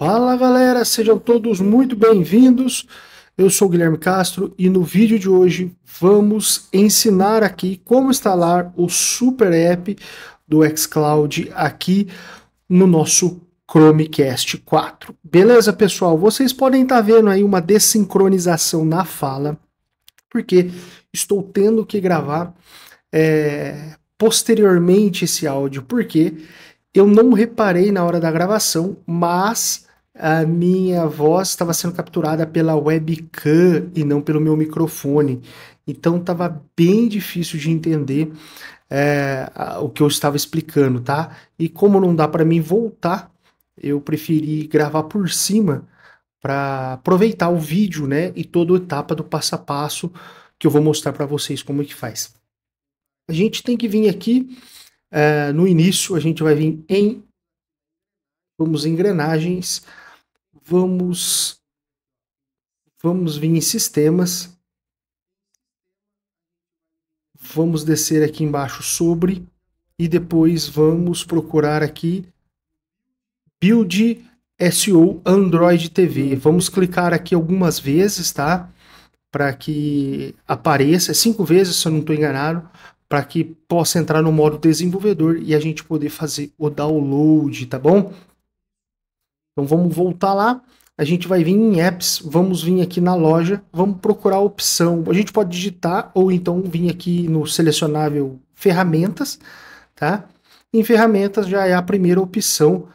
Fala galera, sejam todos muito bem-vindos. Eu sou Guilherme Castro e no vídeo de hoje vamos ensinar aqui como instalar o Super App do xCloud aqui no nosso Chromecast 4. Beleza, pessoal? Vocês podem estar tá vendo aí uma desincronização na fala, porque estou tendo que gravar é, posteriormente esse áudio, porque eu não reparei na hora da gravação, mas a minha voz estava sendo capturada pela webcam e não pelo meu microfone. Então estava bem difícil de entender é, o que eu estava explicando, tá? E como não dá para mim voltar, eu preferi gravar por cima para aproveitar o vídeo, né? E toda a etapa do passo a passo que eu vou mostrar para vocês como é que faz. A gente tem que vir aqui é, no início, a gente vai vir em vamos engrenagens vamos vamos vir em sistemas. Vamos descer aqui embaixo sobre e depois vamos procurar aqui build SEO Android TV. Vamos clicar aqui algumas vezes, tá? Para que apareça, cinco vezes, se eu não estou enganado, para que possa entrar no modo desenvolvedor e a gente poder fazer o download, tá bom? Então vamos voltar lá, a gente vai vir em apps, vamos vir aqui na loja, vamos procurar a opção. A gente pode digitar ou então vir aqui no selecionável ferramentas, tá? Em ferramentas já é a primeira opção,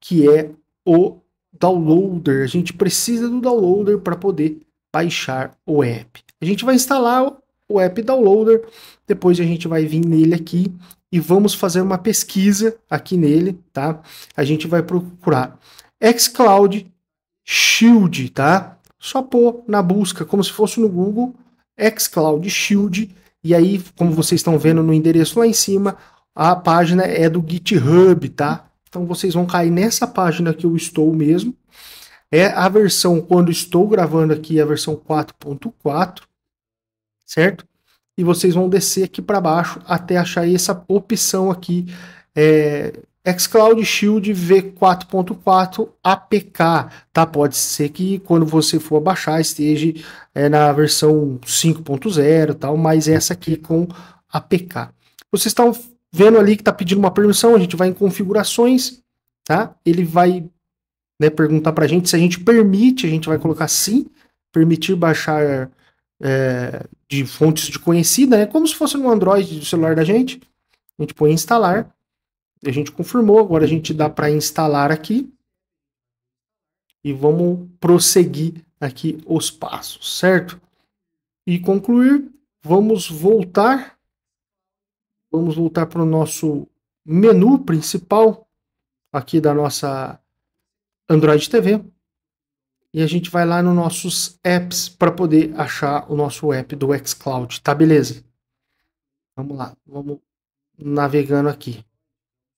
que é o downloader. A gente precisa do downloader para poder baixar o app. A gente vai instalar o app downloader, depois a gente vai vir nele aqui e vamos fazer uma pesquisa aqui nele, tá? A gente vai procurar xCloud Shield, tá? Só pôr na busca, como se fosse no Google, xCloud Shield, e aí, como vocês estão vendo no endereço lá em cima, a página é do GitHub, tá? Então vocês vão cair nessa página que eu estou mesmo. É a versão, quando estou gravando aqui, é a versão 4.4, certo? E vocês vão descer aqui para baixo até achar essa opção aqui, é, xCloud Shield V4.4 APK, tá? Pode ser que quando você for baixar esteja é, na versão 5.0 tal, mas essa aqui com APK. Vocês estão vendo ali que está pedindo uma permissão, a gente vai em configurações, tá? Ele vai né, perguntar para a gente se a gente permite, a gente vai colocar sim, permitir baixar é, de fontes de conhecida, né? Como se fosse no Android do celular da gente. A gente põe instalar a gente confirmou, agora a gente dá para instalar aqui. E vamos prosseguir aqui os passos, certo? E concluir, vamos voltar. Vamos voltar para o nosso menu principal aqui da nossa Android TV. E a gente vai lá nos nossos apps para poder achar o nosso app do xCloud, tá beleza? Vamos lá, vamos navegando aqui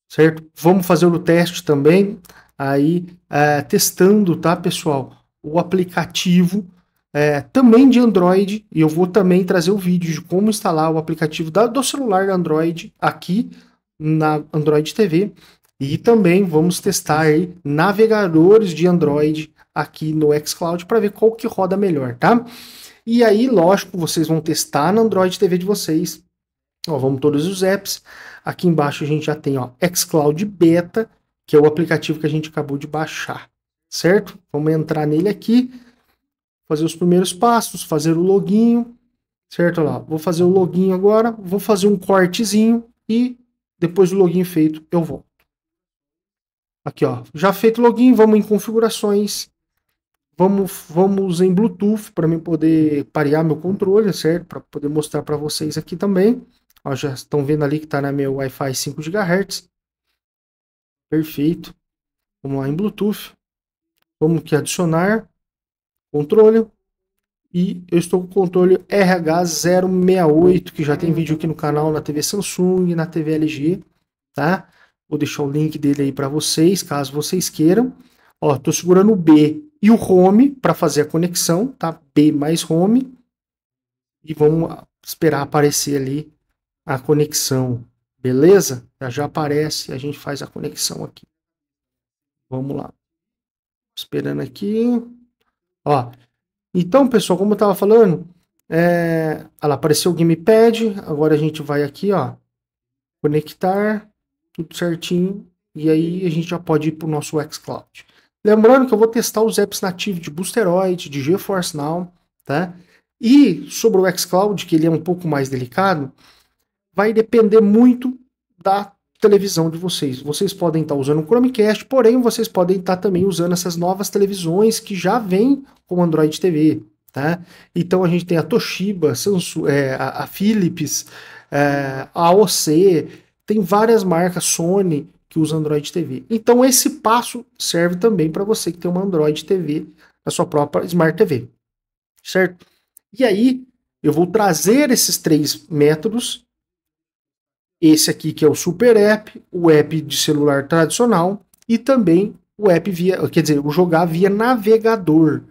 certo? Vamos fazer o teste também, aí é, testando, tá, pessoal? O aplicativo é, também de Android, e eu vou também trazer o vídeo de como instalar o aplicativo da, do celular Android aqui na Android TV. E também vamos testar aí navegadores de Android aqui no xCloud para ver qual que roda melhor, tá? E aí, lógico, vocês vão testar na Android TV de vocês Ó, vamos todos os apps. Aqui embaixo a gente já tem ó, xCloud Beta, que é o aplicativo que a gente acabou de baixar, certo? Vamos entrar nele aqui, fazer os primeiros passos, fazer o login, certo? Olha lá, vou fazer o login agora, vou fazer um cortezinho e depois do login feito eu volto. Aqui, ó, já feito o login, vamos em configurações, vamos, vamos em Bluetooth para mim poder parear meu controle, certo? Para poder mostrar para vocês aqui também. Ó, já estão vendo ali que está na minha Wi-Fi 5 GHz. Perfeito. Vamos lá em Bluetooth. Vamos que adicionar controle. E eu estou com o controle RH068, que já tem uhum. vídeo aqui no canal, na TV Samsung, e na TV LG, tá? Vou deixar o link dele aí para vocês, caso vocês queiram. Ó, tô segurando o B e o home para fazer a conexão, tá? B mais home. E vamos esperar aparecer ali a conexão, beleza? Já, já aparece, a gente faz a conexão aqui. Vamos lá. Esperando aqui. Ó. Então, pessoal, como eu estava falando, é... ela apareceu o gamepad. Agora a gente vai aqui, ó. Conectar. Tudo certinho. E aí a gente já pode ir para o nosso xCloud. Lembrando que eu vou testar os apps nativos de Boosteroid, de GeForce Now, tá? E sobre o xCloud, que ele é um pouco mais delicado, vai depender muito da televisão de vocês. Vocês podem estar usando o Chromecast, porém vocês podem estar também usando essas novas televisões que já vêm com Android TV. Tá? Então a gente tem a Toshiba, Samsung, é, a, a, Philips, é, a OC, tem várias marcas, Sony, que usa Android TV. Então esse passo serve também para você que tem uma Android TV na sua própria Smart TV, certo? E aí eu vou trazer esses três métodos esse aqui que é o Super App, o app de celular tradicional e também o app via, quer dizer, o jogar via navegador.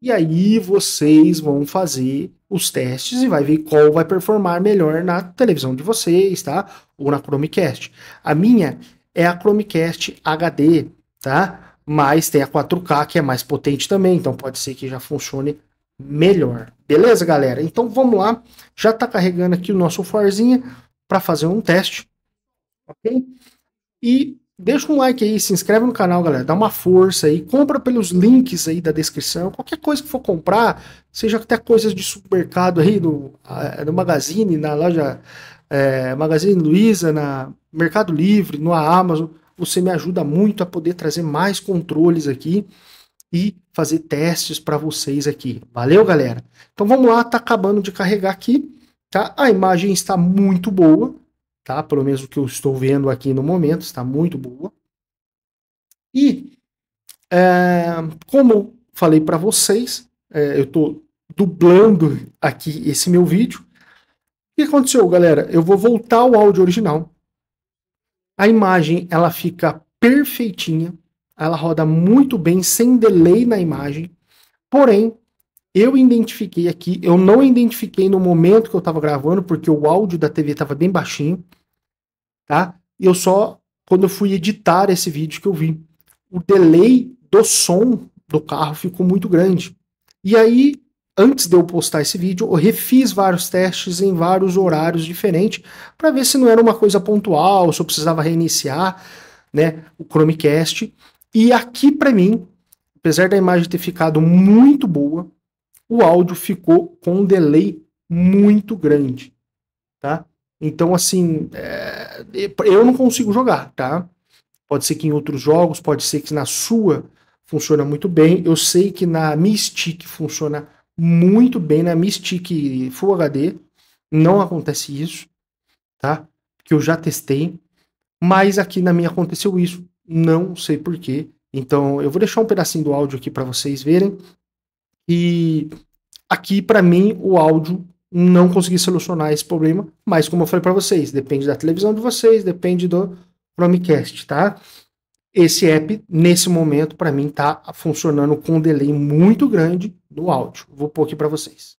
E aí vocês vão fazer os testes e vai ver qual vai performar melhor na televisão de vocês, tá? Ou na Chromecast. A minha é a Chromecast HD, tá? Mas tem a 4K que é mais potente também, então pode ser que já funcione melhor. Beleza, galera? Então vamos lá. Já tá carregando aqui o nosso Forzinha para fazer um teste, ok? E deixa um like aí, se inscreve no canal, galera, dá uma força aí, compra pelos links aí da descrição, qualquer coisa que for comprar, seja até coisas de supermercado aí, no, no eh, Magazine, na loja é, Magazine Luiza, na Mercado Livre, no Amazon, você me ajuda muito a poder trazer mais controles aqui e fazer testes para vocês aqui. Valeu, galera? Então vamos lá, tá acabando de carregar aqui. Tá? A imagem está muito boa, tá? Pelo menos o que eu estou vendo aqui no momento está muito boa. E é, como falei para vocês, é, eu estou dublando aqui esse meu vídeo. O que aconteceu, galera? Eu vou voltar ao áudio original. A imagem ela fica perfeitinha, ela roda muito bem sem delay na imagem. Porém, eu identifiquei aqui, eu não identifiquei no momento que eu estava gravando, porque o áudio da TV estava bem baixinho, tá? E eu só, quando eu fui editar esse vídeo que eu vi, o delay do som do carro ficou muito grande. E aí, antes de eu postar esse vídeo, eu refiz vários testes em vários horários diferentes para ver se não era uma coisa pontual, se eu precisava reiniciar, né, o Chromecast. E aqui para mim, apesar da imagem ter ficado muito boa, o áudio ficou com um delay muito grande, tá? Então, assim, é... eu não consigo jogar, tá? Pode ser que em outros jogos, pode ser que na sua funciona muito bem. Eu sei que na Mystic funciona muito bem, na Mystic Full HD não acontece isso, tá? Que eu já testei, mas aqui na minha aconteceu isso, não sei porquê. Então, eu vou deixar um pedacinho do áudio aqui para vocês verem e aqui, para mim, o áudio não consegui solucionar esse problema, mas como eu falei para vocês, depende da televisão de vocês, depende do Chromecast, tá? Esse app, nesse momento, para mim, tá funcionando com um delay muito grande no áudio. Vou pôr aqui para vocês.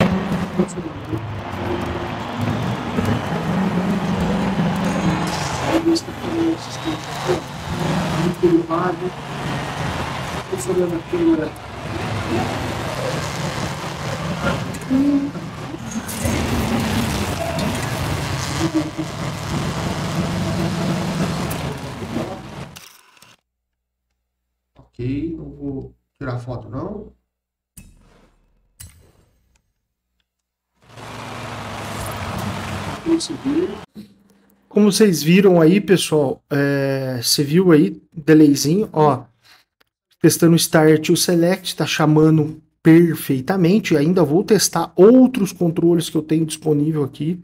Ok, não vou tirar foto não. Como vocês viram aí, pessoal, é, você viu aí, delayzinho, ó, testando start o select, tá chamando perfeitamente. Ainda vou testar outros controles que eu tenho disponível aqui,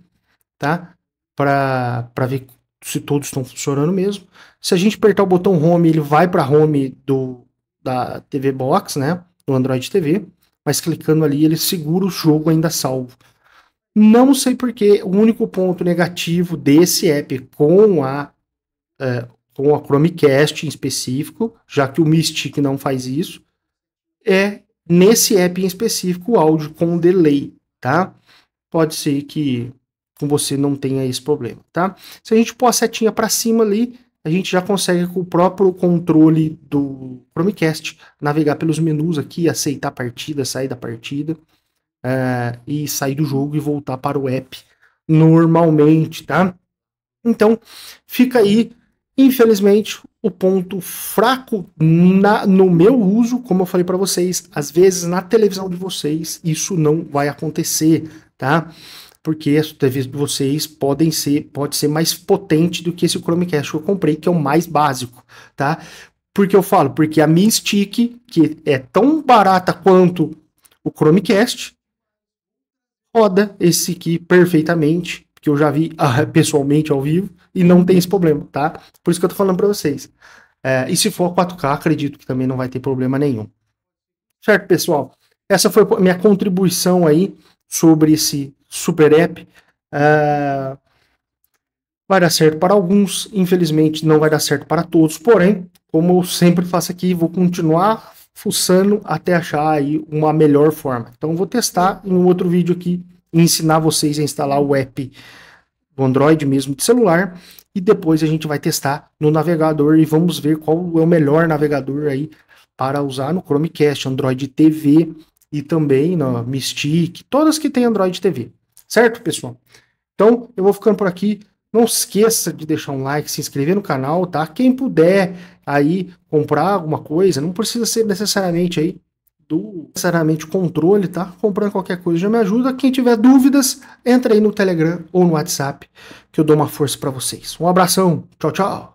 tá? Para ver se todos estão funcionando mesmo. Se a gente apertar o botão Home, ele vai para Home do da TV Box, né? Do Android TV. Mas clicando ali, ele segura o jogo ainda salvo. Não sei porque o único ponto negativo desse app com a é, com a Chromecast em específico, já que o Mystic não faz isso, é nesse app em específico o áudio com delay, tá? Pode ser que com você não tenha esse problema, tá? Se a gente pôr a setinha para cima ali, a gente já consegue com o próprio controle do Chromecast navegar pelos menus aqui, aceitar a partida, sair da partida uh, e sair do jogo e voltar para o app normalmente, tá? Então, fica aí. Infelizmente, o ponto fraco na, no meu uso, como eu falei para vocês, às vezes na televisão de vocês isso não vai acontecer, tá? Porque as TVs de vocês podem ser, pode ser mais potente do que esse Chromecast que eu comprei, que é o mais básico, tá? Porque eu falo, porque a Mi Stick, que é tão barata quanto o Chromecast, roda esse aqui perfeitamente que eu já vi ah, pessoalmente ao vivo e não tem esse problema, tá? Por isso que eu tô falando para vocês. É, e se for 4K, acredito que também não vai ter problema nenhum. Certo, pessoal? Essa foi a minha contribuição aí sobre esse super app. Uh, vai dar certo para alguns, infelizmente não vai dar certo para todos, porém, como eu sempre faço aqui, vou continuar fuçando até achar aí uma melhor forma. Então vou testar em um outro vídeo aqui e ensinar vocês a instalar o app do Android mesmo de celular e depois a gente vai testar no navegador e vamos ver qual é o melhor navegador aí para usar no Chromecast, Android TV e também na Mystique, todas que tem Android TV. Certo, pessoal? Então, eu vou ficando por aqui. Não esqueça de deixar um like, se inscrever no canal, tá? Quem puder aí comprar alguma coisa, não precisa ser necessariamente aí do necessariamente controle, tá? Comprando qualquer coisa já me ajuda. Quem tiver dúvidas, entra aí no Telegram ou no WhatsApp que eu dou uma força para vocês. Um abração, tchau, tchau.